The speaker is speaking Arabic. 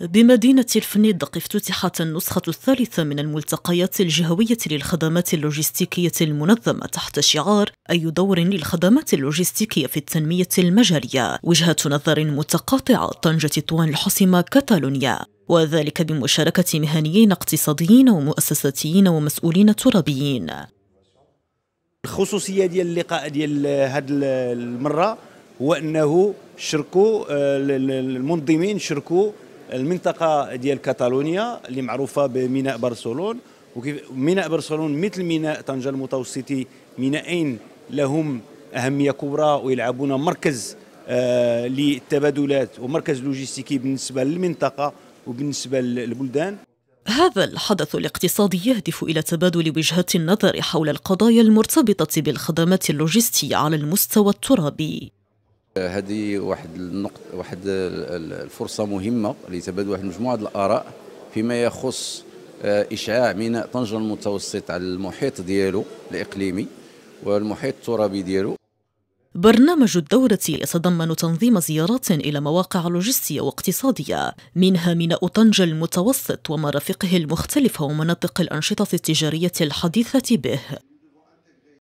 بمدينة الفنيدق افتتحت النسخة الثالثة من الملتقيات الجهوية للخدمات اللوجستيكية المنظمة تحت شعار أي دور للخدمات اللوجستيكية في التنمية المجالية وجهة نظر متقاطعة طنجة تطوان الحسمة كاتالونيا وذلك بمشاركة مهنيين اقتصاديين ومؤسساتيين ومسؤولين ترابيين الخصوصية ديال اللقاء ديال هذه المرة هو أنه شركوا آه، المنظمين شركوا المنطقه ديال كاتالونيا اللي معروفه بميناء برسلون وكيف ميناء برسلون مثل ميناء طنجه المتوسطي مينائين لهم اهميه كبرى ويلعبون مركز آه للتبادلات ومركز لوجستيكي بالنسبه للمنطقه وبالنسبه للبلدان هذا الحدث الاقتصادي يهدف الى تبادل وجهات النظر حول القضايا المرتبطه بالخدمات اللوجستيه على المستوى الترابي هذه واحد النقط واحد الفرصه مهمه لتبادل واحد مجموعه الاراء فيما يخص آه، اشعاع ميناء طنجه المتوسط على المحيط ديالو الاقليمي والمحيط الترابي ديالو برنامج الدورة يتضمن تنظيم زيارات إلى مواقع لوجستية واقتصادية منها ميناء طنجة المتوسط ومرافقه المختلفة ومناطق الأنشطة التجارية الحديثة به